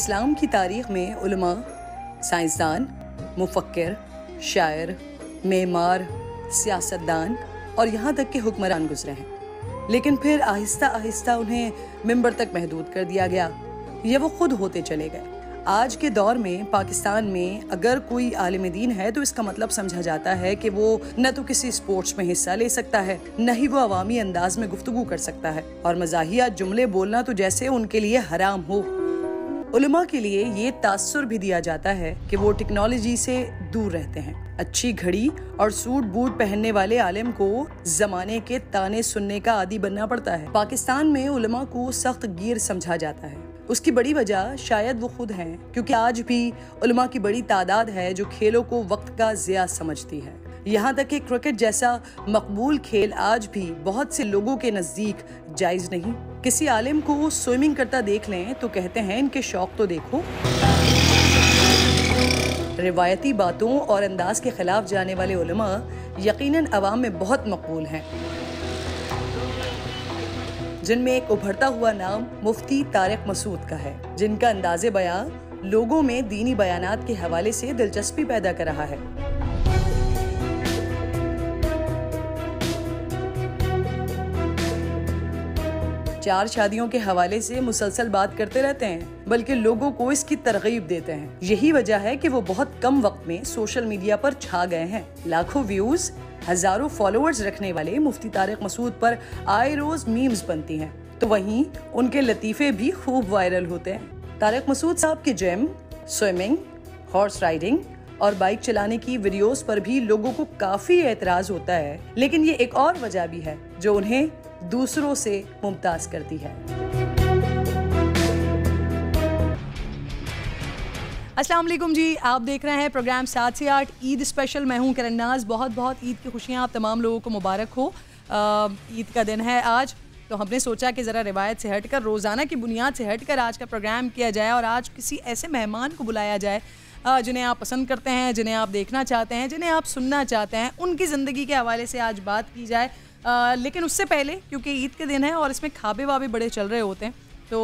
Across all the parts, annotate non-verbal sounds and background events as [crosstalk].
इस्लाम की तारीख में उलमा साइंसदान मुफक्र शायर मेमार सियासतदान और यहाँ तक के हुक्मरान गुजरे हैं लेकिन फिर आहिस्ता आहिस्ता उन्हें मेंबर तक महदूद कर दिया गया ये वो खुद होते चले गए आज के दौर में पाकिस्तान में अगर कोई आलम दीन है तो इसका मतलब समझा जाता है कि वो न तो किसी स्पोर्ट्स में हिस्सा ले सकता है न ही वो अवामी अंदाज में गुफ्तगु कर सकता है और मजाहिया जुमले बोलना तो जैसे उनके लिए हराम हो उलमा के लिए ये तासुर भी दिया जाता है कि वो टेक्नोलॉजी से दूर रहते हैं अच्छी घड़ी और सूट बूट पहनने वाले आलिम को जमाने के ताने सुनने का आदि बनना पड़ता है पाकिस्तान में उलमा को सख्त गिर समझा जाता है उसकी बड़ी वजह शायद वो खुद हैं क्योंकि आज भी उलमा की बड़ी तादाद है जो खेलों को वक्त का जिया समझती है यहाँ तक कि क्रिकेट जैसा मकबूल खेल आज भी बहुत से लोगों के नज़दीक जायज़ नहीं किसी आलिम को स्विमिंग करता देख लें तो कहते हैं इनके शौक तो देखो रिवायती बातों और अंदाज के खिलाफ जाने वाले उलमा यकीनन आवाम में बहुत मकबूल हैं जिनमें एक उभरता हुआ नाम मुफ्ती तारक मसूद का है जिनका अंदाज बयान लोगों में दीनी बयानात के हवाले से दिलचस्पी पैदा कर रहा है चार शादियों के हवाले से मुसलसल बात करते रहते हैं बल्कि लोगों को इसकी तरगीब देते हैं यही वजह है कि वो बहुत कम वक्त में सोशल मीडिया पर छा गए हैं लाखों व्यूज हजारों फॉलोअर्स रखने वाले मुफ्ती तारिक मसूद पर आए रोज मीम्स बनती हैं तो वहीं उनके लतीफे भी खूब वायरल होते हैं तारिक मसूद साहब की जिम स्विमिंग हॉर्स राइडिंग और बाइक चलाने की वीडियोस पर भी लोगों को काफी एतराज होता है लेकिन ये एक और वजह भी है जो उन्हें दूसरों से मुमताज़ करती है वालेकुम जी आप देख रहे हैं प्रोग्राम सात से आठ ईद स्पेशल मैं हूं नाज बहुत बहुत ईद की खुशियां आप तमाम लोगों को मुबारक हो ईद का दिन है आज तो हमने सोचा कि ज़रा रिवायत से हटकर रोज़ाना की बुनियाद से हटकर आज का प्रोग्राम किया जाए और आज किसी ऐसे मेहमान को बुलाया जाए जिन्हें आप पसंद करते हैं जिन्हें आप देखना चाहते हैं जिन्हें आप सुनना चाहते हैं उनकी ज़िंदगी के हवाले से आज बात की जाए लेकिन उससे पहले क्योंकि ईद के दिन है और इसमें खाबे वाबे बड़े चल रहे होते हैं तो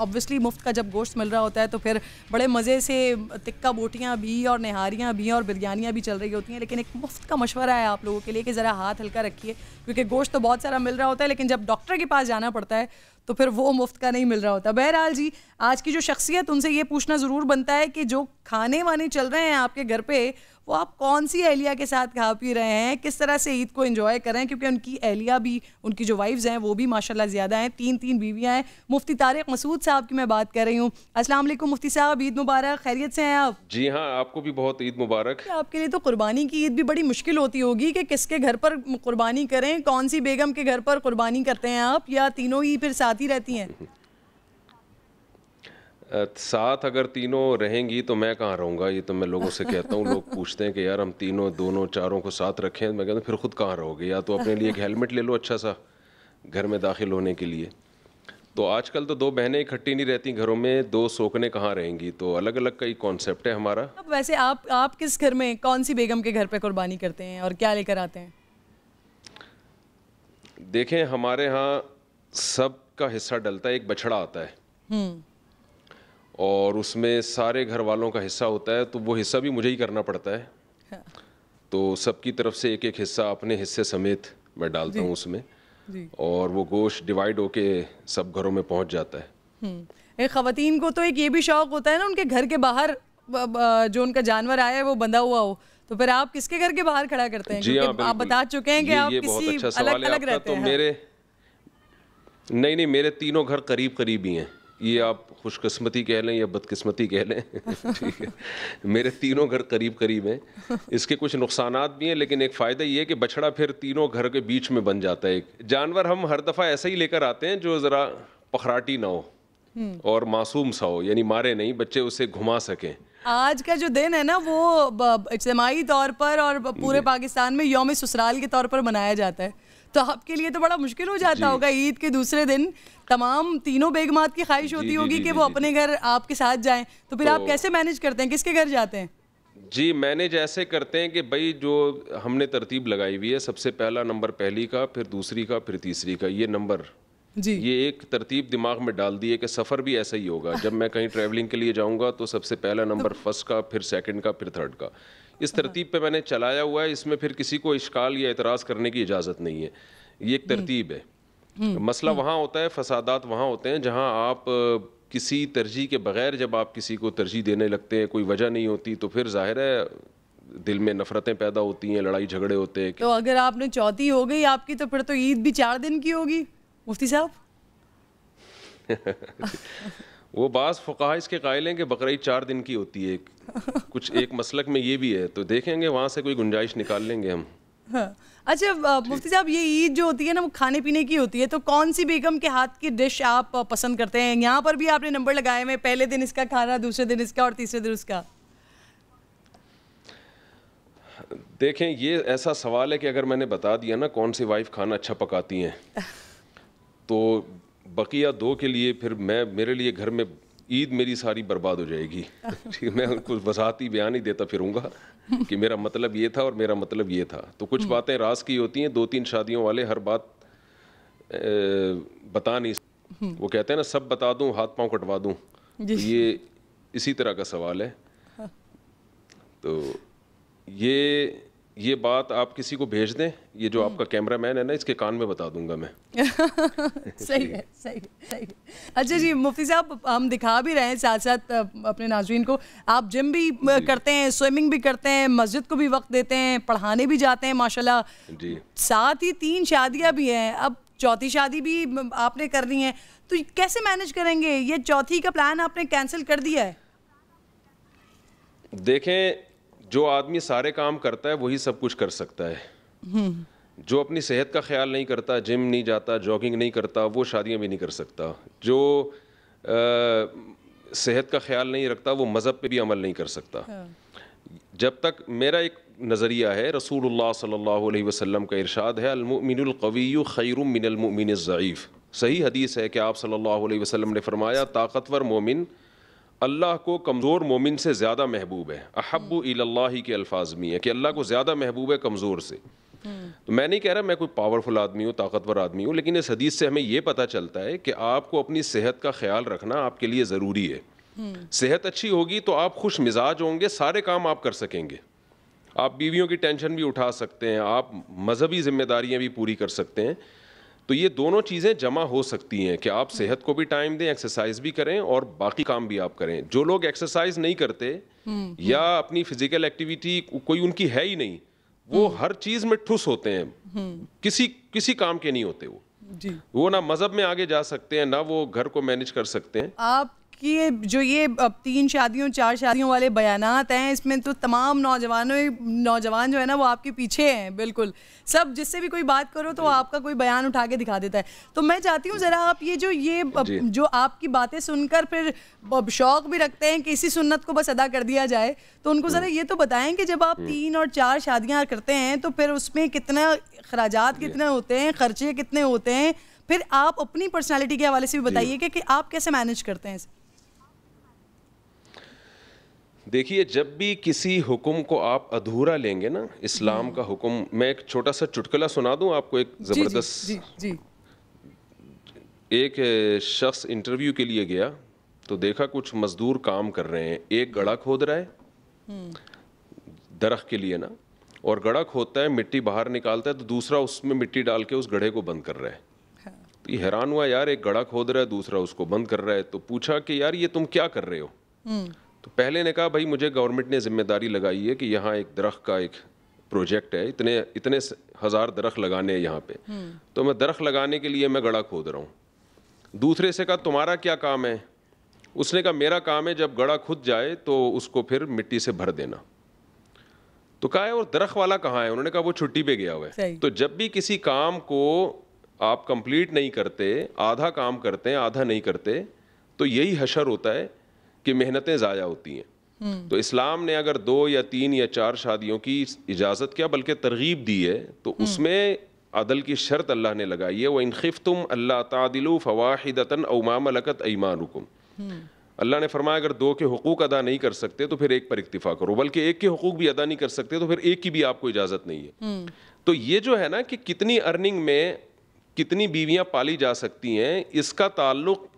ऑब्वियसली मुफ्त का जब गोश्त मिल रहा होता है तो फिर बड़े मज़े से तिक्का बोटियाँ भी और नहारियाँ भी और बिरयानियाँ भी चल रही होती हैं लेकिन एक मुफ्त का मशवरा है आप लोगों के लिए कि ज़रा हाथ हल्का रखिए क्योंकि गोश्त तो बहुत सारा मिल रहा होता है लेकिन जब डॉक्टर के पास जाना पड़ता है तो फिर वो मुफ्त का नहीं मिल रहा होता बहरहाल जी आज की जो शख्सियत उनसे ये पूछना ज़रूर बनता है कि जो खाने वाने चल रहे हैं आपके घर पर वो आप कौन सी अहलिया के साथ खा पी रहे हैं किस तरह से ईद को इन्जॉय करें क्योंकि उनकी अहलिया भी उनकी जो वाइफ्स हैं वो भी माशाल्लाह ज़्यादा हैं तीन तीन बीवियाँ हैं मुफ्ती तारिक मसूद साहब की मैं बात कर रही हूँ असलम मुफ्ती साहब ईद मुबारक खैरियत से हैं आप जी हाँ आपको भी बहुत ईद मुबारक आपके लिए तो कुर्बानी की ईद भी बड़ी मुश्किल होती होगी कि किसके घर पर कुर्बानी करें कौन सी बेगम के घर पर कुर्बानी करते हैं आप या तीनों ही फिर साथ ही रहती हैं साथ अगर तीनों रहेंगी तो मैं कहाँ रहूँगा ये तो मैं लोगों से कहता हूँ लोग पूछते हैं कि यार हम तीनों दोनों चारों को साथ रखें मैं कहता हूँ फिर खुद कहाँ रहोगे या तो अपने लिए एक हेलमेट ले लो अच्छा सा घर में दाखिल होने के लिए तो आजकल तो दो बहनें इकट्ठी नहीं रहती घरों में दो सोकने कहाँ रहेंगी तो अलग अलग का ही कॉन्सेप्ट है हमारा अब वैसे आप आप किस घर में कौन सी बेगम के घर पे कुर्बानी करते हैं और क्या लेकर आते हैं देखें हमारे यहाँ सब का हिस्सा डलता है एक बछड़ा आता है हम्म। और उसमें सारे घर वालों का हिस्सा होता है तो वो हिस्सा भी मुझे ही करना पड़ता है हाँ। तो सबकी तरफ से एक एक हिस्सा अपने हिस्से समेत मैं डालता हूँ उसमें और वो गोश्त डिवाइड होके सब घरों में पहुँच जाता है हम्म। एक खातन को तो एक ये भी शौक होता है ना उनके घर के बाहर जो उनका जानवर आया है वो बंधा हुआ हो तो फिर आप किसके घर के बाहर खड़ा करते हैं जी हाँ, आप, आप बता चुके हैं कि आप किसी अच्छा अलग अलग रहते तो हैं मेरे नहीं नहीं मेरे तीनों घर करीब करीब ही हैं ये आप खुशकस्मती कह लें या बदकस्मती कह लें [laughs] ठीक है मेरे तीनों घर करीब करीब हैं इसके कुछ नुकसान भी हैं लेकिन एक फ़ायदा ये है कि बछड़ा फिर तीनों घर के बीच में बन जाता है एक जानवर हम हर दफ़ा ऐसा ही लेकर आते हैं जो ज़रा पखराटी ना हो हम्म। और मासूम सा हो यानी मारे नहीं बच्चे उसे घुमा सकें आज का जो दिन है ना वो इजमाही तौर पर और पूरे पाकिस्तान में योम ससुराल के तौर पर मनाया जाता है तो आपके लिए तो बड़ा मुश्किल हो जाता होगा ईद के दूसरे दिन तमाम तीनों बेगमात की ख्वाहिश होती होगी कि वो अपने घर आपके साथ जाएं तो फिर तो आप कैसे मैनेज करते हैं किसके घर जाते हैं जी मैनेज ऐसे करते हैं कि भाई जो हमने तरतीब लगाई हुई है सबसे पहला नंबर पहली का फिर दूसरी का फिर तीसरी का ये नंबर जी ये एक तरतीब दिमाग में डाल दी है कि सफ़र भी ऐसा ही होगा जब मैं कहीं ट्रैवलिंग के लिए जाऊंगा तो सबसे पहला नंबर फर्स्ट तो का फिर सेकंड का फिर थर्ड का इस हाँ। तरतीब पे मैंने चलाया हुआ है इसमें फिर किसी को इश्काल या इतराज़ करने की इजाज़त नहीं है ये एक तरतीब है हम्म, मसला हम्म। वहाँ होता है फसादात वहाँ होते हैं जहाँ आप किसी तरजीह के बगैर जब आप किसी को तरजीह देने लगते हैं कोई वजह नहीं होती तो फिर जाहिर है दिल में नफरतें पैदा होती हैं लड़ाई झगड़े होते हैं तो अगर आपने चौथी हो गई आपकी तो फिर तो ईद भी चार दिन की होगी मुफ्ती साहब [laughs] वो बास फ़ुका इसके कायल हैं कि बकरीद चार दिन की होती है कुछ एक मसलक में ये भी है तो देखेंगे वहाँ से कोई गुंजाइश निकाल लेंगे हम हाँ। अच्छा मुफ्ती साहब ये ईद जो होती है ना वो खाने पीने की होती है तो कौन सी बेगम के हाथ की डिश आप पसंद करते हैं यहाँ पर भी आपने नंबर लगाए हुए पहले दिन इसका खाना दूसरे दिन इसका और तीसरे दिन उसका देखें ये ऐसा सवाल है कि अगर मैंने बता दिया ना कौन सी वाइफ खाना अच्छा पकाती हैं [laughs] तो बकिया दो के लिए फिर मैं मेरे लिए घर में ईद मेरी सारी बर्बाद हो जाएगी मैं कुछ वसाती बयान ही देता फिरूंगा कि मेरा मतलब ये था और मेरा मतलब ये था तो कुछ हम्म। बातें रास की होती हैं दो तीन शादियों वाले हर बात बता नहीं हम्म। वो कहते हैं ना सब बता दूं हाथ पांव कटवा दूं तो ये इसी तरह का सवाल है हाँ। तो ये ये बात आप किसी को भेज दें ये जो आपका कैमरा मैन है ना इसके कान में बता दूंगा मैं [laughs] सही है सही है सही है अच्छा जी मुफ्ती साहब हम दिखा भी रहे हैं साथ साथ अपने नाजरीन को आप जिम भी करते हैं स्विमिंग भी करते हैं मस्जिद को भी वक्त देते हैं पढ़ाने भी जाते हैं माशाल्लाह जी साथ ही तीन शादियां भी हैं अब चौथी शादी भी आपने करनी है तो कैसे मैनेज करेंगे ये चौथी का प्लान आपने कैंसिल कर दिया है देखें जो आदमी सारे काम करता है वही सब कुछ कर सकता है हम्म। जो अपनी सेहत का ख्याल नहीं करता जिम नहीं जाता जॉगिंग नहीं करता वो शादियां भी नहीं कर सकता जो आ, सेहत का ख्याल नहीं रखता वो मज़हब पे भी अमल नहीं कर सकता हाँ। जब तक मेरा एक नज़रिया है रसूल सल्लल्लाहु अलैहि वसल्लम का इरशाद है अलमिनकवी खैर मिनलमिन ज़ीफ़ सही हदीस है कि आप सल्लल्लाहु अलैहि वसल्लम ने फरमाया ताकतवर मोमिन अल्लाह को कमज़ोर मोमिन से ज़्यादा महबूब है अहब हम्म। इल्ला के अल्फाज में है कि अल्लाह को ज़्यादा महबूब है कमज़ोर से हम्म। तो मैं नहीं कह रहा मैं कोई पावरफुल आदमी हूँ ताकतवर आदमी हूँ लेकिन इस हदीस से हमें यह पता चलता है कि आपको अपनी सेहत का ख्याल रखना आपके लिए ज़रूरी है हम्म। सेहत अच्छी होगी तो आप खुश मिजाज होंगे सारे काम आप कर सकेंगे आप बीवियों की टेंशन भी उठा सकते हैं आप मजहबी जिम्मेदारियाँ भी पूरी कर सकते हैं तो ये दोनों चीज़ें जमा हो सकती हैं कि आप सेहत को भी टाइम दें एक्सरसाइज भी करें और बाकी काम भी आप करें जो लोग एक्सरसाइज नहीं करते हम्म, हम्म। या अपनी फिजिकल एक्टिविटी कोई उनकी है ही नहीं वो हम्म। हर चीज़ में ठुस होते हैं किसी किसी काम के नहीं होते वो जी। वो ना मजहब में आगे जा सकते हैं ना वो घर को मैनेज कर सकते हैं आप कि ये जो ये तीन शादियों चार शादियों वाले बयानात हैं इसमें तो तमाम नौजवानों नौजवान जो है ना वो आपके पीछे हैं बिल्कुल सब जिससे भी कोई बात करो तो आपका कोई बयान उठा के दिखा देता है तो मैं चाहती हूँ ज़रा आप ये जो ये जो आपकी बातें सुनकर फिर शौक भी रखते हैं कि इसी सुन्नत को बस अदा कर दिया जाए तो उनको हम्म। ज़रा ये तो बताएं कि जब आप हम्म। तीन और चार शादियाँ करते हैं तो फिर उसमें कितना अखराज कितने होते हैं खर्चे कितने होते हैं फिर आप अपनी पर्सनालिटी के हवाले से भी बताइए कि, कि आप कैसे मैनेज करते हैं देखिए जब भी किसी हुक्म को आप अधूरा लेंगे ना इस्लाम का हुक्म मैं एक छोटा सा चुटकुला सुना दूं आपको एक ज़बरदस्त जी, जी, जी एक शख्स इंटरव्यू के लिए गया तो देखा कुछ मज़दूर काम कर रहे हैं एक गड़ा खोद रहा है हम्म। दरख के लिए ना और गड़ा खोदता है मिट्टी बाहर निकालता है तो दूसरा उसमें मिट्टी डाल के उस गढ़े को बंद कर रहा है हाँ। तो ये हैरान हुआ यार एक गड़ा खोद रहा है दूसरा उसको बंद कर रहा है तो पूछा कि यार ये तुम क्या कर रहे हो हम्म। तो पहले ने कहा भाई मुझे गवर्नमेंट ने जिम्मेदारी लगाई है कि यहाँ एक दरख्त का एक प्रोजेक्ट है इतने इतने हज़ार दरख्त लगाने हैं यहाँ पे हम्म। तो मैं दरख्त लगाने के लिए मैं गड़ा खोद रहा हूँ दूसरे से कहा तुम्हारा क्या काम है उसने कहा मेरा काम है जब गड़ा खुद जाए तो उसको फिर मिट्टी से भर देना तो कहा है और दरख वाला कहाँ है उन्होंने कहा वो छुट्टी पे गया हुआ है तो जब भी किसी काम को आप कंप्लीट नहीं करते आधा काम करते हैं आधा नहीं करते तो यही हशर होता है कि मेहनतें ज़ाया होती हैं हम्म। तो इस्लाम ने अगर दो या तीन या चार शादियों की इजाज़त क्या बल्कि तरगीब दी है तो हम्म। उसमें अदल की शर्त अल्लाह ने लगाई है वह इनखिफ तुम अल्लाह तादिलु फवाहिदतन अमाम लकत ईमान हुकुम हम्म। अल्लाह ने फरमाया अगर दो के हकूक अदा नहीं कर सकते तो फिर एक पर इतफा करो बल्कि एक के हकूक भी अदा नहीं कर सकते तो फिर एक की भी आपको इजाज़त नहीं है तो ये जो है ना कि कितनी अर्निंग में कितनी बीवियां पाली जा सकती हैं इसका ताल्लुक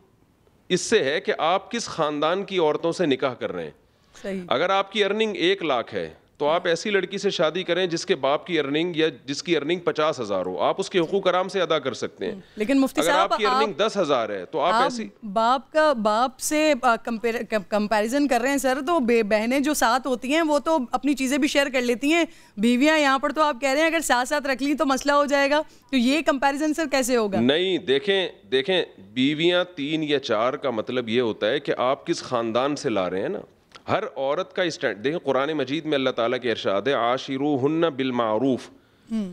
इससे है कि आप किस खानदान की औरतों से निकाह कर रहे हैं अगर आपकी अर्निंग एक लाख है तो आप ऐसी लड़की से शादी करें जिसके बाप की अर्निंग या जिसकी अर्निंग पचास हजार हो आप उसके हकूक आराम से अदा कर सकते हैं लेकिन मुफ्ती अगर आपकी आप, अर्निंग दस हजार है तो आप, आप ऐसी बाप का बाप से कंपैरिजन कर रहे हैं सर तो बहनें जो साथ होती हैं वो तो अपनी चीज़ें भी शेयर कर लेती हैं बीवियां यहाँ पर तो आप कह रहे हैं अगर साथ साथ रख ली तो मसला हो जाएगा तो ये कंपेरिजन सर कैसे होगा नहीं देखें देखें बीवियां तीन या चार का मतलब ये होता है कि आप किस खानदान से ला रहे हैं ना हर औरत का स्टैंड देखिए कुरान मजीद में अल्लाह ताला के इरशाद है आशिरू हन्ना मारूफ हम्म।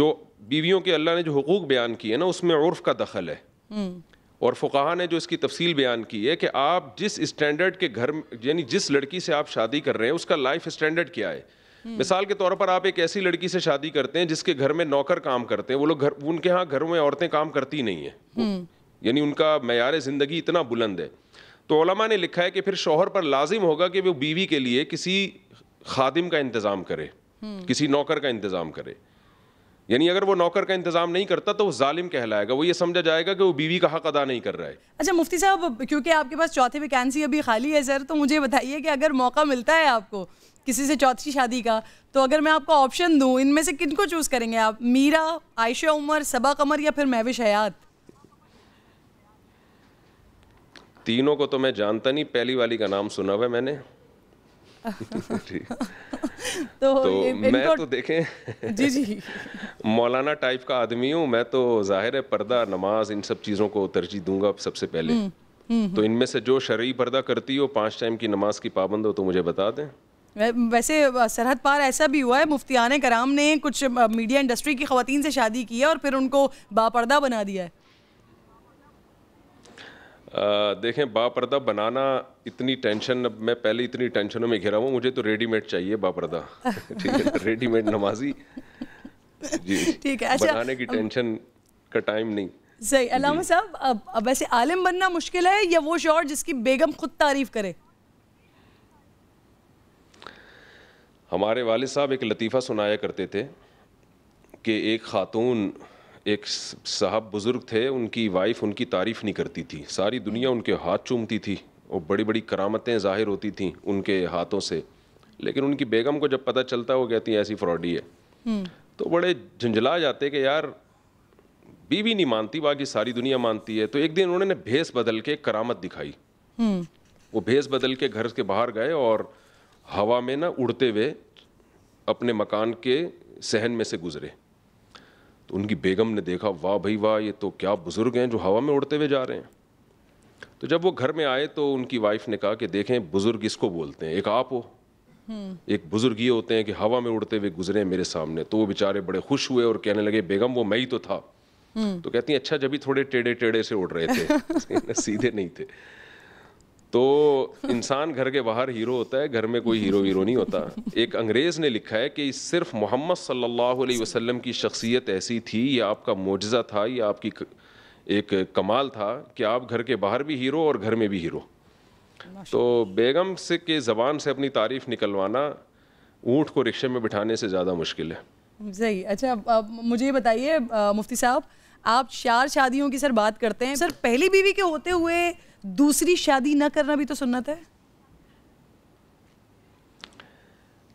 जो बीवियों के अल्लाह ने जो हकूक़ बयान किए ना उसमें उर्फ का दखल है हम्म। और फ़ुकाहा ने जो इसकी तफसील बयान की है कि आप जिस स्टैंडर्ड के घर यानी जिस लड़की से आप शादी कर रहे हैं उसका लाइफ स्टैंडर्ड क्या है हम्म। मिसाल के तौर पर आप एक ऐसी लड़की से शादी करते हैं जिसके घर में नौकर काम करते हैं वो लोग घर उनके यहाँ घरों में औरतें काम करती नहीं है यानी उनका मैार ज़िंदगी इतना बुलंद है तो ओलमा ने लिखा है कि फिर शोहर पर लाजिम होगा कि वो बीवी के लिए किसी खादिम का इंतज़ाम करे हम्म। किसी नौकर का इंतज़ाम करे यानी अगर वो नौकर का इंतजाम नहीं करता तो वो जालिम कहलाएगा वो ये समझा जाएगा कि वो बीवी का हक अदा नहीं कर रहा है अच्छा मुफ्ती साहब क्योंकि आपके पास चौथी वैकेंसी अभी खाली है सर तो मुझे बताइए कि अगर मौका मिलता है आपको किसी से चौथी शादी का तो अगर मैं आपको ऑप्शन दूँ इनमें से किन चूज़ करेंगे आप मीरा आयशा उमर सबा कमर या फिर महविश हयात तीनों को तो मैं जानता नहीं पहली वाली का नाम सुना हुआ मैंने [laughs] तो, तो मैं तो देखें जी जी मौलाना टाइप का आदमी हूँ मैं तो जाहिर है पर्दा नमाज इन सब चीज़ों को तरजीह दूंगा सबसे पहले हम्म, हम्म, हम्म। तो इनमें से जो शर्य पर्दा करती हो पांच टाइम की नमाज की पाबंद हो तो मुझे बता दें वैसे सरहद पार ऐसा भी हुआ है मुफ्तियाने कराम ने कुछ मीडिया इंडस्ट्री की खवतिन से शादी की है और फिर उनको बापर्दा बना दिया है देखें बापरदा बनाना इतनी टेंशन मैं पहले इतनी टेंशनों में घिरा हूँ मुझे तो रेडीमेड चाहिए बापरदा [laughs] ठीक है रेडीमेड नमाजी जी ठीक है अच्छा बनाने की टेंशन का टाइम नहीं सही अलामा साहब अब, अब ऐसे आलिम बनना मुश्किल है या वो शौर जिसकी बेगम खुद तारीफ करे हमारे वाले साहब एक लतीफ़ा सुनाया करते थे कि एक खातून एक साहब बुज़ुर्ग थे उनकी वाइफ उनकी तारीफ़ नहीं करती थी सारी दुनिया उनके हाथ चूमती थी और बड़ी बड़ी करामतें ज़ाहिर होती थी उनके हाथों से लेकिन उनकी बेगम को जब पता चलता वो कहती ऐसी फ्रॉडी है हम्म। तो बड़े झुंझला जाते कि यार बीवी नहीं मानती बाकी सारी दुनिया मानती है तो एक दिन उन्होंने भेस बदल के करामत दिखाई हम्म। वो भेस बदल के घर के बाहर गए और हवा में ना उड़ते हुए अपने मकान के सहन में से गुजरे तो उनकी बेगम ने देखा वाह भाई वाह ये तो क्या बुज़ुर्ग हैं जो हवा में उड़ते हुए जा रहे हैं तो जब वो घर में आए तो उनकी वाइफ ने कहा कि देखें बुज़ुर्ग इसको बोलते हैं एक आप हो हम्म। एक बुज़ुर्ग ये होते हैं कि हवा में उड़ते हुए गुजरे मेरे सामने तो वो बेचारे बड़े खुश हुए और कहने लगे बेगम वो मैं ही तो था हम्म। तो कहती हैं अच्छा जब भी थोड़े टेढ़े टेढ़े से उड़ रहे थे [laughs] [laughs] सीधे नहीं थे तो इंसान घर के बाहर हीरो होता है घर में कोई हीरो हीरो नहीं होता एक अंग्रेज़ ने लिखा है कि सिर्फ मोहम्मद सल्लल्लाहु अलैहि वसल्लम की शख्सियत ऐसी थी या आपका मुआजा था या आपकी एक कमाल था कि आप घर के बाहर भी हीरो और घर में भी हीरो तो बेगम से के ज़बान से अपनी तारीफ़ निकलवाना ऊँट को रिक्शे में बिठाने से ज़्यादा मुश्किल है सही अच्छा आ, मुझे बताइए मुफ्ती साहब आप चार शादियों की सर बात करते हैं सर पहली बीवी के होते हुए दूसरी शादी ना करना भी तो सुन्नत है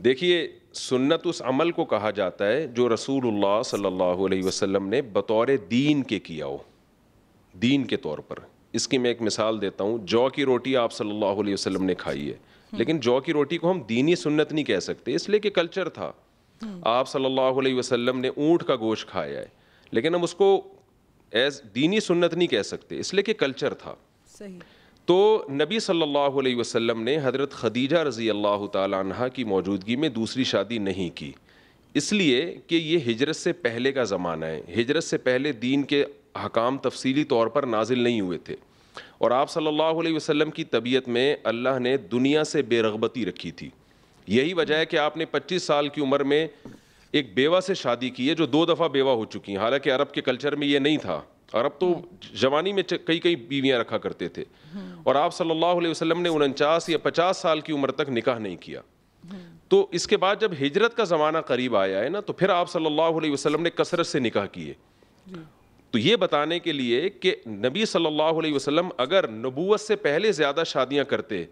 देखिए सुन्नत उस अमल को कहा जाता है जो रसूलुल्लाह सल्लल्लाहु अलैहि वसल्लम ने बतौर दीन के किया हो दीन के तौर पर इसकी मैं एक मिसाल देता हूँ जौ की रोटी आप सल्लल्लाहु अलैहि वसल्लम ने खाई है हम्म। लेकिन जौ की रोटी को हम दीनी सुन्नत नहीं कह सकते इसलिए कि कल्चर था हम्म। आप सल्लल्लाहु अलैहि वसल्लम ने ऊँट का गोश्त खाया है लेकिन हम उसको एज दीनी सुन्नत नहीं कह सकते इसलिए कि कल्चर था सही तो नबी सल्लल्लाहु अलैहि वसल्लम ने हज़रत खदीजा रज़ी अल्लाह तह की मौजूदगी में दूसरी शादी नहीं की इसलिए कि ये हिजरत से पहले का ज़माना है हिजरत से पहले दीन के हकाम तफसीली तौर पर नाजिल नहीं हुए थे और आप सल्लल्लाहु अलैहि वसल्लम की तबीयत में अल्लाह ने दुनिया से बेरगबती रखी थी यही वजह है कि आपने पच्चीस साल की उम्र में एक बेवा से शादी की है जो दो दफ़ा बेवा हो चुकी हैं हालांकि अरब के कल्चर में ये नहीं था और अब तो जवानी में कई कई बीवियां रखा करते थे और आप सल्लल्लाहु अलैहि वसल्लम ने उनचास या पचास साल की उम्र तक निकाह नहीं किया तो इसके बाद जब हिजरत का ज़माना करीब आया है ना तो फिर आप सल्लल्लाहु अलैहि वसल्लम ने कसरत से निकाह किए तो ये बताने के लिए कि नबी सल्लल्लाहु अलैहि वसल्लम अगर नबूवत से पहले ज़्यादा शादियाँ करते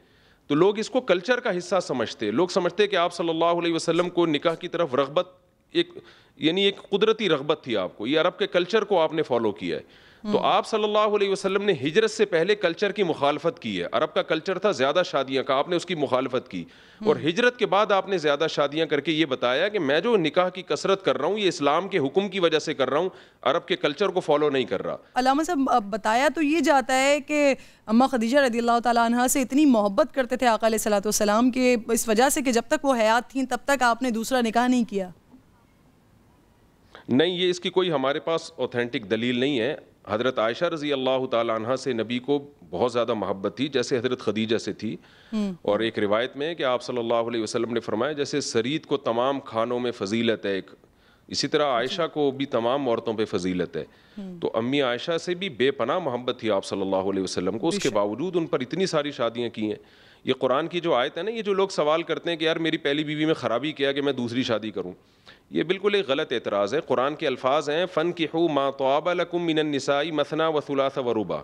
तो लोग इसको कल्चर का हिस्सा समझते लोग समझते कि आप सल्लल्लाहु अलैहि वसल्लम को निकाह की तरफ रगबत एक यानी एक कुदरती रगबत थी आपको ये अरब के कल्चर को आपने फॉलो किया है तो हम्म। आप सल्लल्लाहु अलैहि वसल्लम ने हिजरत से पहले कल्चर की मुखालफत की है अरब का कल्चर था ज़्यादा शादियां का आपने उसकी मुखालफत की हम्म। और हिजरत के बाद आपने ज़्यादा शादियां करके ये बताया कि मैं जो निकाह की कसरत कर रहा हूँ ये इस्लाम के हुक्म की वजह से कर रहा हूँ अरब के कल्चर को फॉलो नहीं कर रहा अलामा साहब अब बताया तो ये जाता है कि अम्मा खदीजा रदी अल्लाह तह से इतनी मोहब्बत करते थे आका सलाम के इस वजह से कि जब तक वो हयात थी तब तक आपने दूसरा निकाह नहीं किया नहीं ये इसकी कोई हमारे पास ऑथेंटिक दलील नहीं है हज़रत आयशा रज़ी अल्लाह तह से नबी को बहुत ज़्यादा मोहब्बत थी जैसे हज़रत खदीजा से थी हम्म। और एक रिवायत में है कि आप सल्लल्लाहु अलैहि वसल्लम ने फरमाया जैसे सरीद को तमाम खानों में फजीलत है एक इसी तरह आयशा को भी तमाम औरतों पे फजीलत है हम्म। तो अम्मी आयशा से भी बेपना मोहब्बत थी आप सल्ला वसलम को उसके बावजूद उन पर इतनी सारी शादियाँ की हैं ये कुरान की जो आयत है ना ये जो लोग सवाल करते हैं कि यार मेरी पहली बीवी में ख़राबी किया कि मैं दूसरी शादी करूँ ये बिल्कुल एक गलत एतराज़ है कुरान के अल्फाज हैं फ़न की हु माँ तोबालकुम मिनसाई मसना वसूलास वरूबा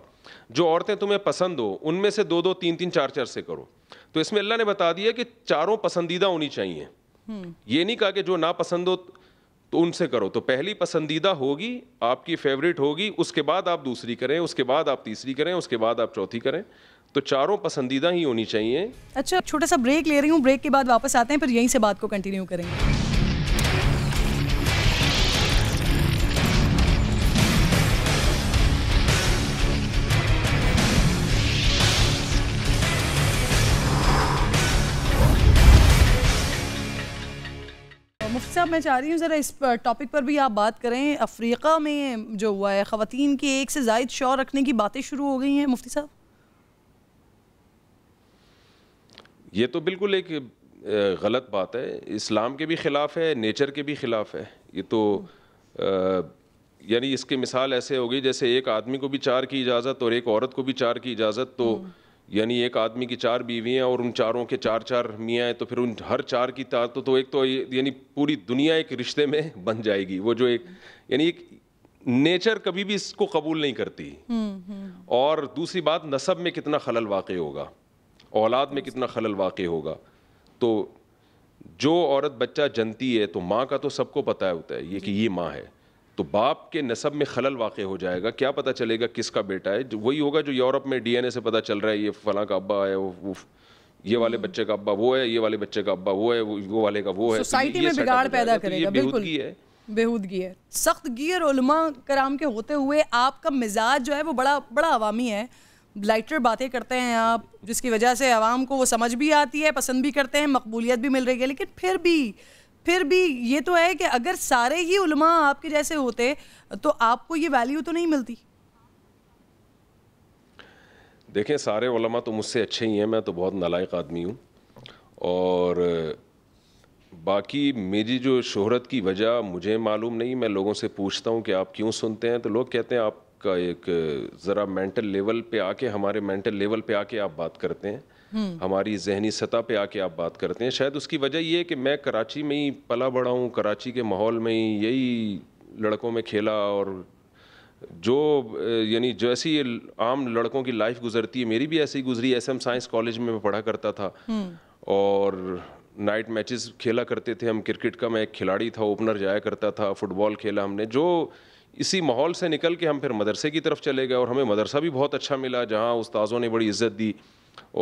जो औरतें तुम्हें पसंद हो उनमें से दो दो तीन तीन चार चार से करो तो इसमें अल्लाह ने बता दिया कि चारों पसंदीदा होनी चाहिए हम्म। ये नहीं कहा कि जो ना पसंद हो तो उनसे करो तो पहली पसंदीदा होगी आपकी फेवरेट होगी उसके बाद आप दूसरी करें उसके बाद आप तीसरी करें उसके बाद आप चौथी करें तो चारों पसंदीदा ही होनी चाहिए अच्छा छोटा सा ब्रेक ले रही हूँ ब्रेक के बाद वापस आते हैं फिर यहीं से बात को कंटिन्यू करेंगे साहब मैं चाह रही हूँ ज़रा इस टॉपिक पर भी आप बात करें अफ्रीका में जो हुआ है खातन के एक से जायद शौ रखने की बातें शुरू हो गई हैं मुफ्ती साहब ये तो बिल्कुल एक गलत बात है इस्लाम के भी ख़िलाफ़ है नेचर के भी ख़िलाफ़ है ये तो यानी इसकी मिसाल ऐसे होगी जैसे एक आदमी को भी चार की इजाज़त और एक औरत को भी चार की इजाज़त तो हम्म। यानी एक आदमी की चार हैं और उन चारों के चार चार मियाँ हैं तो फिर उन हर चार की तार तो, तो एक तो यानी पूरी दुनिया एक रिश्ते में [laughs] बन जाएगी वो जो एक यानी एक नेचर कभी भी इसको कबूल नहीं करती हम्म, हम्म। और दूसरी बात नसब में कितना खलल वाक़ होगा औलाद में कितना खलल वाक़ होगा तो जो औरत बच्चा जनती है तो माँ का तो सबको पता होता है ये कि ये माँ है तो बाप के नसब में खलल वाक़ हो जाएगा क्या पता चलेगा किसका बेटा है वही होगा जो यूरोप में डीएनए से पता चल रहा है ये फला का अब्बा है वो ये वाले हम्म। बच्चे का अब्बा वो है ये वाले बच्चे का अब्बा वो है वो वाले का वो है सोसाइटी तो में बिगाड़ पैदा तो करेगा बिल्कुल है बेहूदगी है सख्त गियर उलमा कराम के होते हुए आपका मिजाज जो है वो बड़ा बड़ा अवामी है लाइटर बातें करते हैं आप जिसकी वजह से आवाम को वो समझ भी आती है पसंद भी करते हैं मकबूलियत भी मिल रही है लेकिन फिर भी फिर भी ये तो है कि अगर सारे ही उलमा आपके जैसे होते तो आपको ये वैल्यू तो नहीं मिलती देखें सारे उलमा तो मुझसे अच्छे ही हैं मैं तो बहुत नालायक आदमी हूँ और बाकी मेरी जो शोहरत की वजह मुझे मालूम नहीं मैं लोगों से पूछता हूँ कि आप क्यों सुनते हैं तो लोग कहते हैं आपका एक ज़रा मेंटल लेवल पे आके हमारे मेंटल लेवल पे आके आप बात करते हैं हमारी जहनी सतह पे आके आप बात करते हैं शायद उसकी वजह ये है कि मैं कराची में ही पला बड़ा हूँ कराची के माहौल में ही यही लड़कों में खेला और जो यानी जैसी आम लड़कों की लाइफ गुजरती है मेरी भी ऐसी गुजरी एस एम साइंस कॉलेज में मैं पढ़ा करता था और नाइट मैचेस खेला करते थे हम क्रिकेट का मैं एक खिलाड़ी था ओपनर जाया करता था फुटबॉल खेला हमने जो इसी माहौल से निकल के हम फिर मदरसे की तरफ चले गए और हमें मदरसा भी बहुत अच्छा मिला जहाँ उस्ताज़ों ने बड़ी इज्जत दी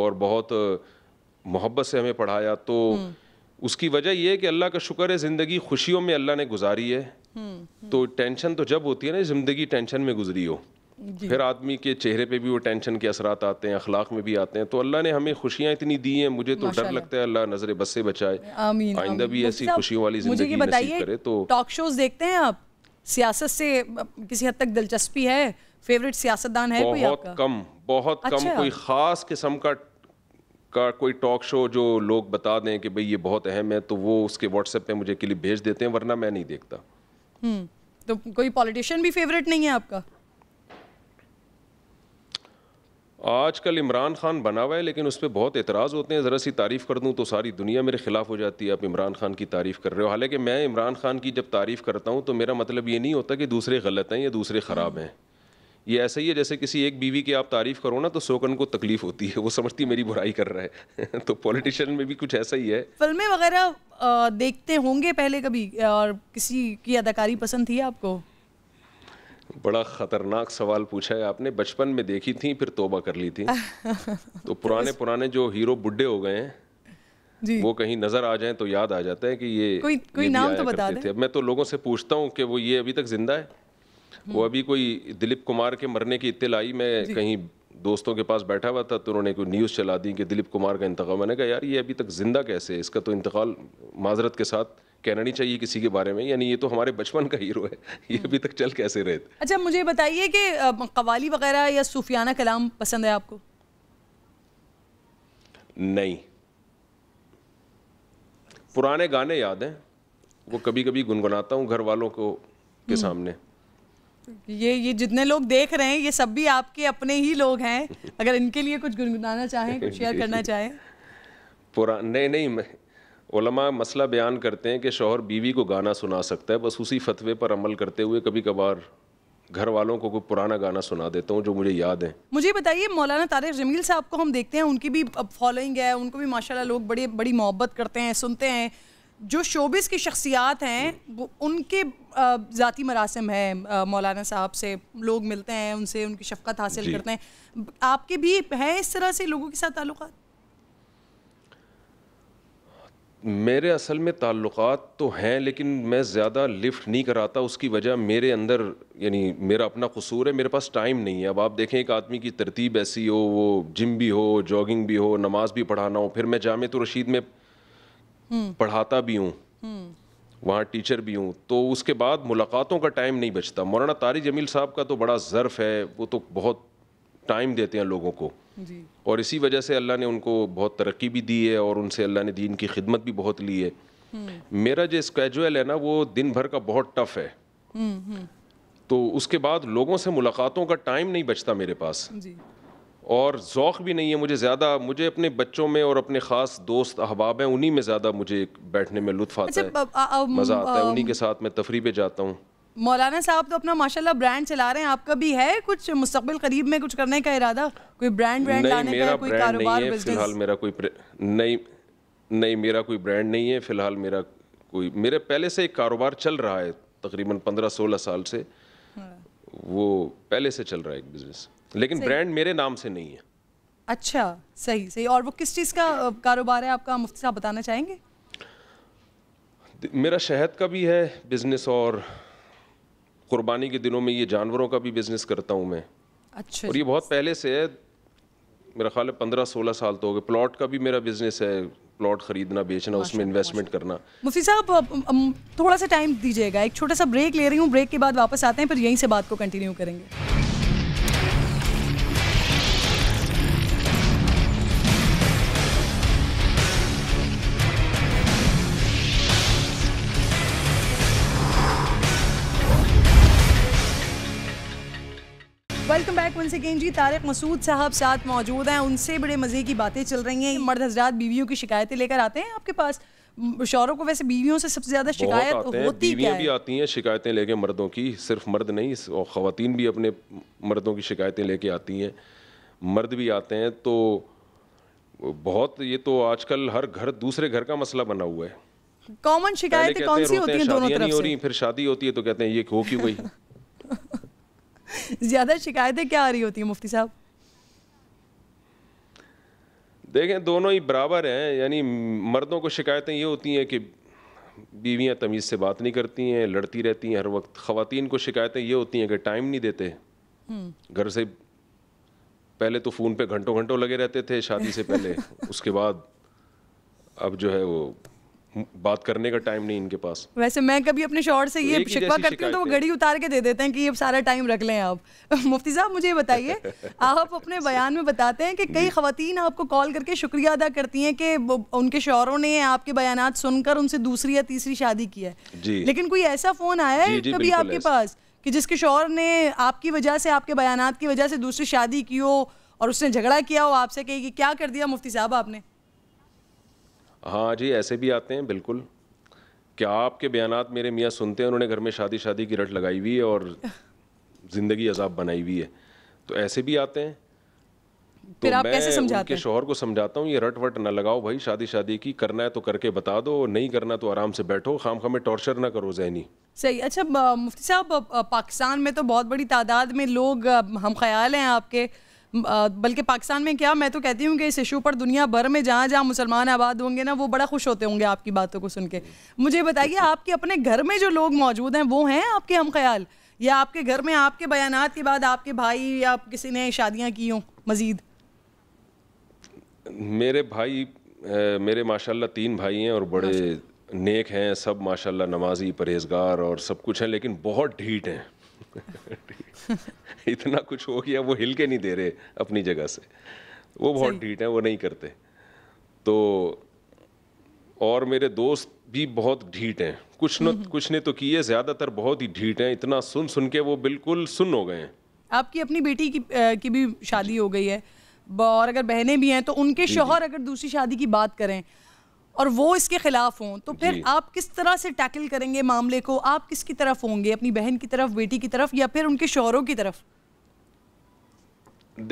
और बहुत मोहब्बत से हमें पढ़ाया तो हम्म। उसकी वजह यह है कि अल्लाह का शुक्र है ज़िंदगी खुशियों में अल्लाह ने गुजारी है हम्म, हम्म। तो टेंशन तो जब होती है ना ज़िंदगी टेंशन में गुजरी हो फिर आदमी के चेहरे पे भी वो टेंशन के असरात आते हैं अखलाक में भी आते हैं तो अल्लाह ने हमें खुशियाँ इतनी दी हैं मुझे तो डर लगता है अल्लाह नजर बस से बचाए आइंदा भी ऐसी खुशियों वाली जिंदगी करे तो टॉक शोज देखते हैं आप सियासत से किसी हद तक दिलचस्पी है फेवरेट सियासतदान है बहुत कम बहुत अच्छा। कम कोई ख़ास किस्म का का कोई टॉक शो जो लोग बता दें कि भाई ये बहुत अहम है तो वो उसके व्हाट्सएप पे मुझे क्लिप भेज देते हैं वरना मैं नहीं देखता हम्म, तो कोई पॉलिटिशियन भी फेवरेट नहीं है आपका आजकल इमरान खान बना हुआ है लेकिन उस पर बहुत एतराज़ होते हैं ज़रा सी तारीफ़ कर दूँ तो सारी दुनिया मेरे ख़िलाफ़ हो जाती है आप इमरान खान की तारीफ़ कर रहे हो हालांकि मैं इमरान खान की जब तारीफ़ करता हूँ तो मेरा मतलब ये नहीं होता कि दूसरे गलत हैं या दूसरे ख़राब हैं ये ऐसा ही है जैसे किसी एक बीवी की आप तारीफ़ करो ना तो सोकन को तकलीफ होती है वो समझती मेरी बुराई कर रहा है [laughs] तो पॉलिटिशियन में भी कुछ ऐसा ही है फिल्में वगैरह देखते होंगे पहले कभी और किसी की अदाकारी पसंद थी आपको बड़ा ख़तरनाक सवाल पूछा है आपने बचपन में देखी थी फिर तोबा कर ली थी तो पुराने [laughs] पुराने जो हीरो बुढ़े हो गए हैं जी। वो कहीं नजर आ जाए तो याद आ जाता है कि ये कोई कोई ये नाम तो बता दे मैं तो लोगों से पूछता हूँ कि वो ये अभी तक जिंदा है वो अभी कोई दिलीप कुमार के मरने की इतल आई मैं कहीं दोस्तों के पास बैठा हुआ था तो उन्होंने कोई न्यूज़ चला दी कि दिलीप कुमार का इंतकाल मैंने कहा यार ये अभी तक ज़िंदा कैसे है इसका तो इंतकाल माजरत के साथ कहना नहीं चाहिए किसी के बारे में यानी ये तो हमारे बचपन का हीरो है [laughs] ये हम्म। अभी तक चल कैसे रहे थे अच्छा मुझे बताइए कि कवाली वगैरह या सूफियाना कलाम पसंद है आपको नहीं पुराने गाने याद हैं वो कभी कभी गुनगुनाता हूँ घर वालों को के हम्म। सामने ये ये जितने लोग देख रहे हैं ये सब भी आपके अपने ही लोग हैं अगर इनके लिए कुछ गुनगुनाना चाहें कुछ शेयर करना चाहें पुरा नहीं नहीं ओलमा मसला बयान करते हैं कि शोहर बीवी को गाना सुना सकता है बस उसी फतवे पर अमल करते हुए कभी कभार घर वालों को कोई पुराना गाना सुना देता हूँ जो मुझे याद है मुझे बताइए मौलाना तारिक जमील साहब को हम देखते हैं उनकी भी अब फॉलोइंग है उनको भी माशाल्लाह लोग बड़ी बड़ी मोहब्बत करते हैं सुनते हैं जो शोबिस की शख्सियात हैं उनके ज़ाती मरासम है मौलाना साहब से लोग मिलते हैं उनसे उनकी शफकत हासिल करते हैं आपके भी हैं इस तरह से लोगों के साथ ताल्लुक मेरे असल में ताल्लुक तो हैं लेकिन मैं ज़्यादा लिफ्ट नहीं कराता उसकी वजह मेरे अंदर यानी मेरा अपना कसूर है मेरे पास टाइम नहीं है अब आप देखें एक आदमी की तरतीब ऐसी हो वो जिम भी हो जॉगिंग भी हो नमाज भी पढ़ाना हो फिर मैं जामे तो रशीद में पढ़ाता भी हूँ वहाँ टीचर भी हूँ तो उसके बाद मुलाकातों का टाइम नहीं बचता मौलाना तारी जमील साहब का तो बड़ा ज़र्फ है वो तो बहुत टाइम देते हैं लोगों को और इसी वजह से अल्लाह ने उनको बहुत तरक्की भी दी है और उनसे अल्लाह ने दीन की खिदमत भी बहुत ली है मेरा जो स्कैजल है ना वो दिन भर का बहुत टफ है हम्म, हम्म। तो उसके बाद लोगों से मुलाकातों का टाइम नहीं बचता मेरे पास और ओक़ भी नहीं है मुझे ज़्यादा मुझे अपने बच्चों में और अपने ख़ास दोस्त अहबाब हैं उन्हीं में ज़्यादा मुझे बैठने में लुत्फ आता अच्छा, है मज़ा आता है उन्हीं के साथ मैं तफरी पे जाता हूँ मौलाना साहब तो अपना माशाल्लाह ब्रांड चला रहे हैं आपका भी है कुछ मुस्तबिल करीब में कुछ करने का इरादा कोई ब्रांड ब्रांड लाने का कोई कारोबार फिलहाल मेरा कोई नहीं नहीं मेरा कोई ब्रांड नहीं है फ़िलहाल मेरा कोई मेरे पहले से एक कारोबार चल रहा है तकरीबन पंद्रह सोलह साल से हाँ। वो पहले से चल रहा है एक बिज़नेस लेकिन ब्रांड मेरे नाम से नहीं है अच्छा सही सही और वो किस चीज़ का कारोबार है आपका मुफ्ती साहब बताना चाहेंगे मेरा शहद का भी है बिजनेस और कुर्बानी के दिनों में ये जानवरों का भी बिजनेस करता हूँ मैं अच्छा और ये बहुत पहले से है मेरा ख्याल है पंद्रह सोलह साल तो हो गए प्लॉट का भी मेरा बिजनेस है प्लॉट खरीदना बेचना उसमें इन्वेस्टमेंट करना मुफ्ती साहब थोड़ा सा टाइम दीजिएगा एक छोटा सा ब्रेक ले रही हूँ ब्रेक के बाद वापस आते हैं फिर यहीं से बात को कंटिन्यू करेंगे वन से जी तारिक मसूद साहब साथ मौजूद हैं उनसे बड़े मज़े की बातें चल रही हैं मर्द हजरात बीवियों की शिकायतें लेकर आते हैं आपके पास शौरों को वैसे बीवियों से सबसे ज्यादा शिकायत होती क्या है? भी आती हैं शिकायतें लेके मर्दों की सिर्फ मर्द नहीं और ख़वातीन भी अपने मर्दों की शिकायतें लेके आती हैं मर्द भी आते हैं तो बहुत ये तो आजकल हर घर दूसरे घर का मसला बना हुआ है कॉमन शिकायतें कौन सी होती हैं दोनों तरफ से फिर शादी होती है तो कहते हैं ये हो क्यों गई [laughs] ज्यादा शिकायतें क्या आ रही होती हैं मुफ्ती साहब देखें दोनों ही बराबर हैं यानी मर्दों को शिकायतें ये होती हैं कि बीवियां तमीज़ से बात नहीं करती हैं लड़ती रहती हैं हर वक्त ख़वातीन को शिकायतें ये होती हैं कि टाइम नहीं देते हम्म। घर से पहले तो फ़ोन पे घंटों घंटों लगे रहते थे शादी से पहले [laughs] उसके बाद अब जो है वो बात करने का टाइम नहीं इनके पास वैसे मैं कभी अपने शोर से तो ये शिकवा करती हूँ तो वो घड़ी उतार के दे देते हैं कि ये सारा टाइम रख लें आप [laughs] मुफ्ती साहब मुझे बताइए आप अपने बयान में बताते हैं कि [laughs] कई खातन आपको कॉल करके शुक्रिया अदा करती हैं कि उनके शोरों ने आपके बयान सुनकर उनसे दूसरी या तीसरी शादी की है लेकिन कोई ऐसा फ़ोन आया है कभी आपके पास कि जिसके शोर ने आपकी वजह से आपके बयान की वजह से दूसरी शादी की हो और उसने झगड़ा किया हो आपसे कि क्या कर दिया मुफ्ती साहब आपने हाँ जी ऐसे भी आते हैं बिल्कुल क्या आपके बयान मेरे मियाँ सुनते हैं उन्होंने घर में शादी शादी की रट लगाई हुई है और [laughs] ज़िंदगी अजाब बनाई हुई है तो ऐसे भी आते हैं तो आप कैसे उनके शोहर को समझाता हूँ ये रट वट ना लगाओ भाई शादी शादी की करना है तो करके बता दो नहीं करना तो आराम से बैठो खाम खामे टॉर्चर ना करो जहनी सही अच्छा मुफ्ती साहब पाकिस्तान में तो बहुत बड़ी तादाद में लोग हम ख्याल हैं आपके बल्कि पाकिस्तान में क्या मैं तो कहती हूँ कि इस इशू पर दुनिया भर में जहाँ जहाँ मुसलमान आबाद होंगे ना वो बड़ा खुश होते होंगे आपकी बातों को सुन के मुझे बताइए आपके अपने घर में जो लोग मौजूद हैं वो हैं आपके हम ख्याल या आपके घर में आपके बयान के बाद आपके भाई या किसी ने शादियाँ की हों मज़ीद मेरे भाई ए, मेरे माशाल्लाह तीन भाई हैं और बड़े नेक हैं सब माशाल्लाह नमाजी परहेजगार और सब कुछ हैं लेकिन बहुत ढीठ हैं [laughs] [laughs] इतना कुछ हो गया वो हिल के नहीं दे रहे अपनी जगह से वो बहुत ढीट है वो नहीं करते तो और मेरे दोस्त भी बहुत ढीट हैं कुछ न [laughs] कुछ ने तो किए ज़्यादातर बहुत ही ढीट हैं इतना सुन सुन के वो बिल्कुल सुन हो गए हैं आपकी अपनी बेटी की, आ, की भी शादी हो गई है और अगर बहनें भी हैं तो उनके शोहर अगर दूसरी शादी की बात करें और वो इसके खिलाफ हों तो फिर आप किस तरह से टैकल करेंगे मामले को आप किसकी तरफ होंगे अपनी बहन की तरफ बेटी की तरफ या फिर उनके शोरों की तरफ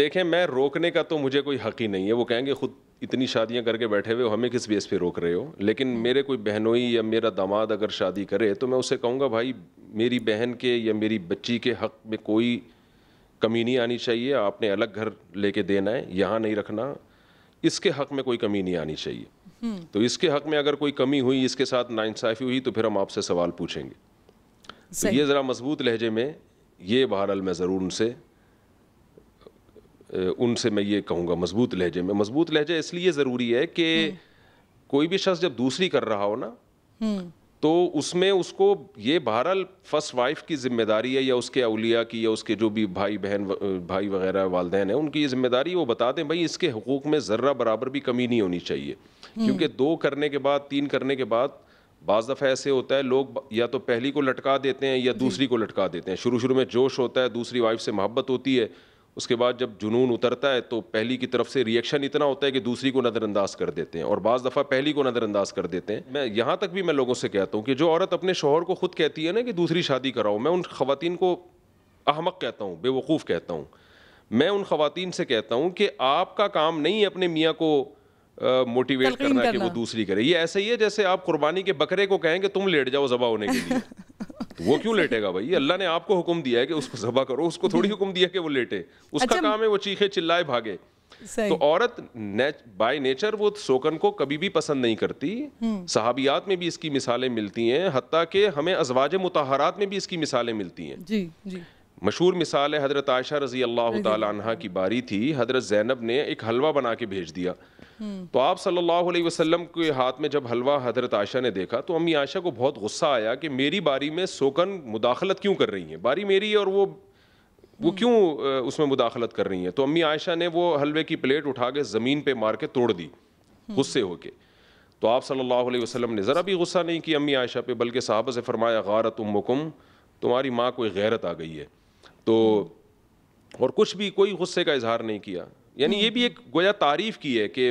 देखें मैं रोकने का तो मुझे कोई हक ही नहीं है वो कहेंगे खुद इतनी शादियां करके बैठे हुए हमें किस बेस पे रोक रहे हो लेकिन मेरे कोई बहनोई या मेरा दामाद अगर शादी करे तो मैं उसे कहूँगा भाई मेरी बहन के या मेरी बच्ची के हक में कोई कमी नहीं आनी चाहिए आपने अलग घर लेके देना है यहाँ नहीं रखना इसके हक में कोई कमी नहीं आनी चाहिए तो इसके हक में अगर कोई कमी हुई इसके साथ नाइंसाफ़ी हुई तो फिर हम आपसे सवाल पूछेंगे तो ये ज़रा मजबूत लहजे में ये बहरहाल मैं ज़रूर उनसे उनसे मैं ये कहूँगा मजबूत लहजे में मजबूत लहजा इसलिए ज़रूरी है कि हम्म। कोई भी शख्स जब दूसरी कर रहा हो ना हम्म। तो उसमें उसको ये बहरहाल फर्स्ट वाइफ की जिम्मेदारी है या उसके अलिया की या उसके जो भी भाई बहन भाई वगैरह वालदेन हैं उनकी ये जिम्मेदारी वो बता दें भाई इसके हकूक़ में ज़र्रा बराबर भी कमी नहीं होनी चाहिए हम्म। क्योंकि दो करने के बाद तीन करने के बाद बज़ दफ़ा ऐसे होता है लोग या तो पहली को लटका देते हैं या दूसरी को लटका देते हैं शुरू शुरू में जोश होता है दूसरी वाइफ से मोहब्बत होती है उसके बाद जब जुनून उतरता है तो पहली की तरफ से रिएक्शन इतना होता है कि दूसरी को नज़रअंदाज कर देते हैं और बज़ दफ़ा पहली को नज़रअंदाज कर देते हैं मैं यहाँ तक भी मैं लोगों से कहता हूँ कि जो औरत अपने शोहर को ख़ुद कहती है ना कि दूसरी शादी कराओ मैं उन खातन को अहमक कहता हूँ बेवकूफ़ कहता हूँ मैं उन ख़वान से कहता हूँ कि आपका काम नहीं है अपने मियाँ को मोटिवेट करना, करना कि वो दूसरी करे ये ऐसे ही है जैसे आप कुर्बानी के बकरे को कहें कि तुम लेट जाओ जबा होने के लिए वो क्यों लेटेगा भाई अल्लाह ने आपको हुक्म दिया है कि उसको जबा करो उसको थोड़ी हुक्म दिया कि वो लेटे उसका अच्छा, काम है वो चीखे चिल्लाए भागे तो औरत ने, बाय नेचर वो सोकन को कभी भी पसंद नहीं करती हम्म। सहाबियात में भी इसकी मिसालें मिलती हैं हती के हमें अजवाज मुताहरात में भी इसकी मिसालें मिलती हैं जी जी मशहूर मिसाल है हज़रत आयशा रज़ी अल्लाह हाँ तह की बारी थी हज़रत जैनब ने एक हलवा बना के भेज दिया तो आप सल्लल्लाहु अलैहि वसल्लम के हाथ में जब हलवा हजरत आयशा ने देखा तो अम्मी आयशा को बहुत गुस्सा आया कि मेरी बारी में सोकन मुदाखलत क्यों कर रही है बारी मेरी है और वो वो हम्म। क्यों उसमें मुदाखलत कर रही है तो अम्मी आयशा ने वो हलवे की प्लेट उठा के ज़मीन पे मार के तोड़ दी हम्म। गुस्से होके तो आप सल्लल्लाहु अलैहि वसल्लम ने ज़रा भी गुस्सा नहीं किया अम्मी आयशा पे बल्कि साहब से फरमाया गारत उम्मुकुम तुम्हारी माँ कोई गैरत आ गई है तो हम्म। और कुछ भी कोई गुस्से का इजहार नहीं किया यानी ये हम्म। भी एक गोया तारीफ की है कि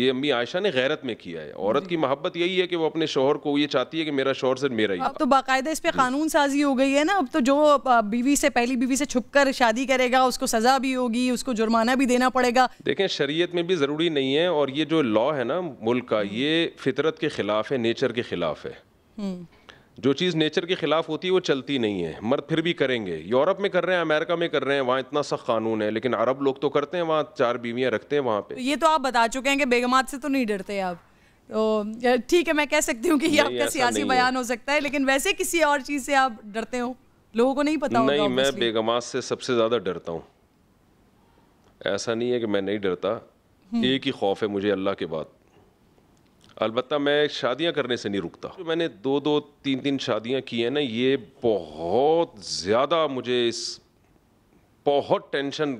ये अम्मी आयशा ने गैरत में किया है औरत की मोहब्बत यही है कि वो अपने शोहर को ये चाहती है कि मेरा शोहर सिर्फ मेरा ही अब तो बाकायदा इस पे कानून साजी हो गई है ना अब तो जो बीवी से पहली बीवी से छुप कर शादी करेगा उसको सजा भी होगी उसको जुर्माना भी देना पड़ेगा देखें शरीयत में भी ज़रूरी नहीं है और ये जो लॉ है ना मुल्क का हम्म। ये फितरत के खिलाफ है नेचर के खिलाफ है हम्म। जो चीज़ नेचर के ख़िलाफ़ होती है वो चलती नहीं है मर्द फिर भी करेंगे यूरोप में कर रहे हैं अमेरिका में कर रहे हैं वहाँ इतना सख्त कानून है लेकिन अरब लोग तो करते हैं वहाँ चार बीवियाँ रखते हैं वहाँ पे ये तो आप बता चुके हैं कि बेगमात से तो नहीं डरते आप तो ठीक है मैं कह सकती हूँ कि ये आपका सियासी बयान हो सकता है लेकिन वैसे किसी और चीज़ से आप डरते हो लोगों को नहीं पता नहीं मैं बेगमात से सबसे ज़्यादा डरता हूँ ऐसा नहीं है कि मैं नहीं डरता हम्म। एक ही खौफ है मुझे अल्लाह के बाद अलबत् मैं शादियाँ करने से नहीं रुकता मैंने दो दो तीन तीन शादियाँ की हैं ना ये बहुत ज़्यादा मुझे इस बहुत टेंशन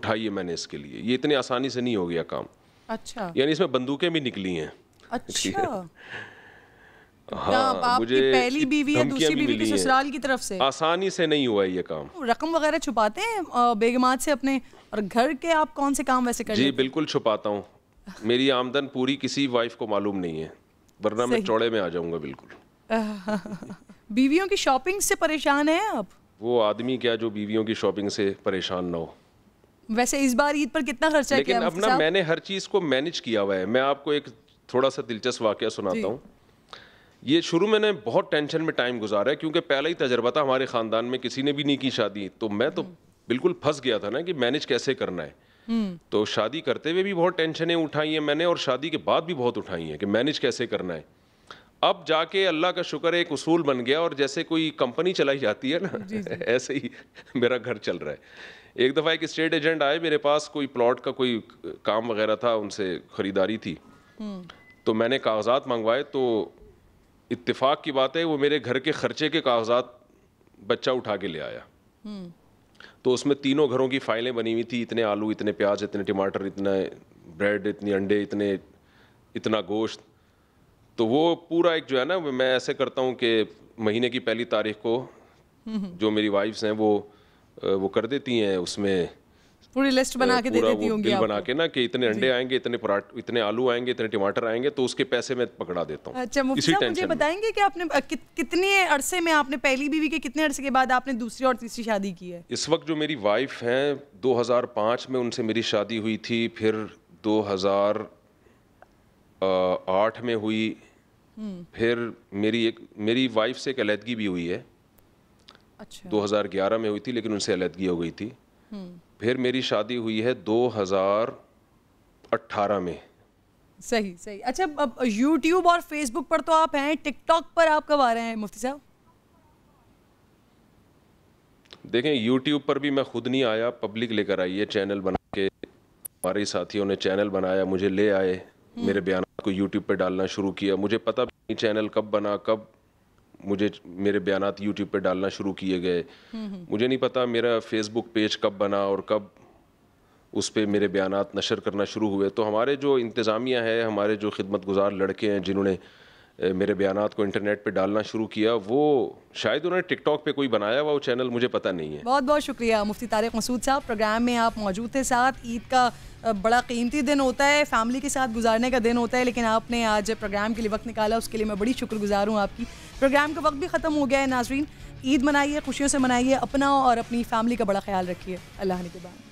उठाई है मैंने इसके लिए ये इतने आसानी से नहीं हो गया काम अच्छा यानी इसमें बंदूकें भी निकली हैं अच्छा [laughs] हाँ, मुझे पहली बीवी है दूसरी बीवी की ससुराल की तरफ से आसानी से नहीं हुआ ये काम तो रकम वगैरह छुपाते हैं बेगमात से अपने और घर के आप कौन से काम वैसे करते जी बिल्कुल छुपाता हूँ मेरी आमदन पूरी किसी वाइफ को मालूम नहीं है वरना मैं चौड़े में आ जाऊंगा बिल्कुल [laughs] बीवियों की शॉपिंग से परेशान हैं आप वो आदमी क्या जो बीवियों की शॉपिंग से परेशान ना हो वैसे इस बार ईद पर कितना खर्चा लेकिन किया अब ना मैंने हर चीज़ को मैनेज किया हुआ है मैं आपको एक थोड़ा सा दिलचस्प वाक्य सुनाता हूँ ये शुरू मैंने बहुत टेंशन में टाइम गुजारा है क्योंकि पहला ही तजर्बा था हमारे ख़ानदान में किसी ने भी नहीं की शादी तो मैं तो हम्म। बिल्कुल फंस गया था ना कि मैनेज कैसे करना है तो शादी करते हुए भी बहुत टेंशनें उठाई हैं मैंने और शादी के बाद भी बहुत उठाई हैं कि मैनेज कैसे करना है अब जाके अल्लाह का शुक्र एक उसूल बन गया और जैसे कोई कंपनी चलाई जाती है ना [laughs] ऐसे ही मेरा घर चल रहा है एक दफ़ा एक स्टेट एजेंट आए मेरे पास कोई प्लॉट का कोई काम वगैरह था उनसे ख़रीदारी थी हम्म। तो मैंने कागजात मंगवाए तो इत्तेफाक की बात है वो मेरे घर के खर्चे के कागजात बच्चा उठा के ले आया हम्म। तो उसमें तीनों घरों की फाइलें बनी हुई थी इतने आलू इतने प्याज इतने टमाटर इतना ब्रेड इतने अंडे इतने इतना गोश्त तो वो पूरा एक जो है ना मैं ऐसे करता हूँ कि महीने की पहली तारीख को हम्म। जो मेरी वाइफ्स हैं वो वो कर देती हैं उसमें पूरी लिस्ट बना के दे देती होंगी बना के ना कि इतने अंडे आएंगे इतने पराठ इतने आलू आएंगे इतने टमाटर आएंगे तो उसके पैसे मैं पकड़ा देता हूँ अच्छा मुफ्ती साहब मुझे बताएंगे कि आपने कितने अरसे में आपने पहली बीवी के कितने अरसे के बाद आपने दूसरी और तीसरी शादी की है इस वक्त जो मेरी वाइफ है 2005 में उनसे मेरी शादी हुई थी फिर 2008 में हुई हम्म। फिर मेरी एक मेरी वाइफ से एक अलीहदगी भी हुई है अच्छा 2011 में हुई थी लेकिन उनसे अलीहदगी हो गई थी हम्म। फिर मेरी शादी हुई है 2018 में सही सही अच्छा अब YouTube और Facebook पर तो आप हैं TikTok पर आप कब आ रहे हैं मुफ्ती साहब देखें YouTube पर भी मैं खुद नहीं आया पब्लिक लेकर आई है चैनल बना के हमारे साथियों ने चैनल बनाया मुझे ले आए मेरे बयान को YouTube पर डालना शुरू किया मुझे पता भी नहीं चैनल कब बना कब मुझे मेरे बयान यूट्यूब पर डालना शुरू किए गए मुझे नहीं पता मेरा फेसबुक पेज कब बना और कब उस पर मेरे बयान नशर करना शुरू हुए तो हमारे जो इंतज़ामिया है हमारे जो खिदमत गुजार लड़के हैं जिन्होंने मेरे बयान को इंटरनेट पे डालना शुरू किया वो शायद उन्होंने टिकटॉक पे कोई बनाया हुआ वो चैनल मुझे पता नहीं है बहुत बहुत शुक्रिया मुफ्ती तारिक मसूद साहब प्रोग्राम में आप मौजूद थे साथ ईद का बड़ा कीमती दिन होता है फैमिली के साथ गुजारने का दिन होता है लेकिन आपने आज प्रोग्राम के लिए वक्त निकाला उसके लिए मैं बड़ी शुक्रगुजार हूँ आपकी प्रोग्राम का वक्त भी ख़त्म हो गया है नाजरीन ईद मनाइए खुशियों से मनाइए अपना और अपनी फैमिली का बड़ा ख्याल रखिए अल्लाह के बाद